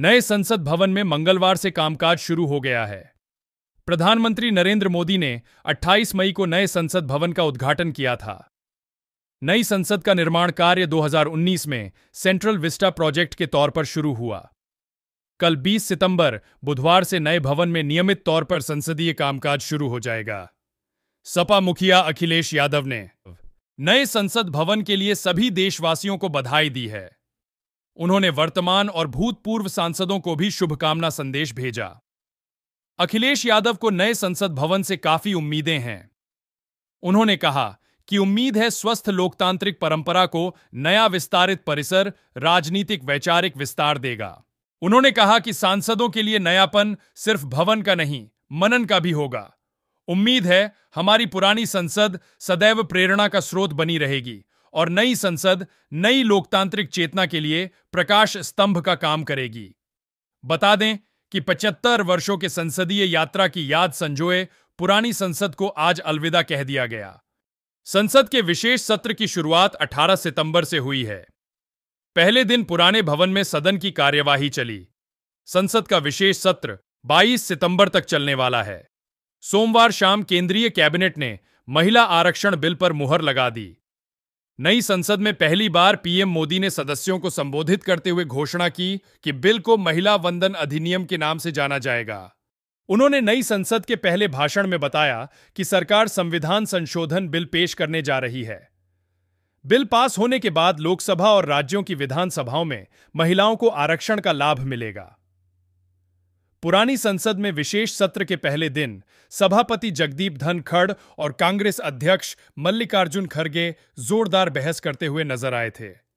नए संसद भवन में मंगलवार से कामकाज शुरू हो गया है प्रधानमंत्री नरेंद्र मोदी ने 28 मई को नए संसद भवन का उद्घाटन किया था नई संसद का निर्माण कार्य 2019 में सेंट्रल विस्टा प्रोजेक्ट के तौर पर शुरू हुआ कल 20 सितंबर बुधवार से नए भवन में नियमित तौर पर संसदीय कामकाज शुरू हो जाएगा सपा मुखिया अखिलेश यादव ने नए संसद भवन के लिए सभी देशवासियों को बधाई दी है उन्होंने वर्तमान और भूतपूर्व सांसदों को भी शुभकामना संदेश भेजा अखिलेश यादव को नए संसद भवन से काफी उम्मीदें हैं उन्होंने कहा कि उम्मीद है स्वस्थ लोकतांत्रिक परंपरा को नया विस्तारित परिसर राजनीतिक वैचारिक विस्तार देगा उन्होंने कहा कि सांसदों के लिए नयापन सिर्फ भवन का नहीं मनन का भी होगा उम्मीद है हमारी पुरानी संसद सदैव प्रेरणा का स्रोत बनी रहेगी और नई संसद नई लोकतांत्रिक चेतना के लिए प्रकाश स्तंभ का काम करेगी बता दें कि 75 वर्षों के संसदीय यात्रा की याद संजोए पुरानी संसद को आज अलविदा कह दिया गया संसद के विशेष सत्र की शुरुआत 18 सितंबर से हुई है पहले दिन पुराने भवन में सदन की कार्यवाही चली संसद का विशेष सत्र 22 सितंबर तक चलने वाला है सोमवार शाम केंद्रीय कैबिनेट ने महिला आरक्षण बिल पर मुहर लगा दी नई संसद में पहली बार पीएम मोदी ने सदस्यों को संबोधित करते हुए घोषणा की कि बिल को महिला वंदन अधिनियम के नाम से जाना जाएगा उन्होंने नई संसद के पहले भाषण में बताया कि सरकार संविधान संशोधन बिल पेश करने जा रही है बिल पास होने के बाद लोकसभा और राज्यों की विधानसभाओं में महिलाओं को आरक्षण का लाभ मिलेगा पुरानी संसद में विशेष सत्र के पहले दिन सभापति जगदीप धनखड़ और कांग्रेस अध्यक्ष मल्लिकार्जुन खड़गे जोरदार बहस करते हुए नजर आए थे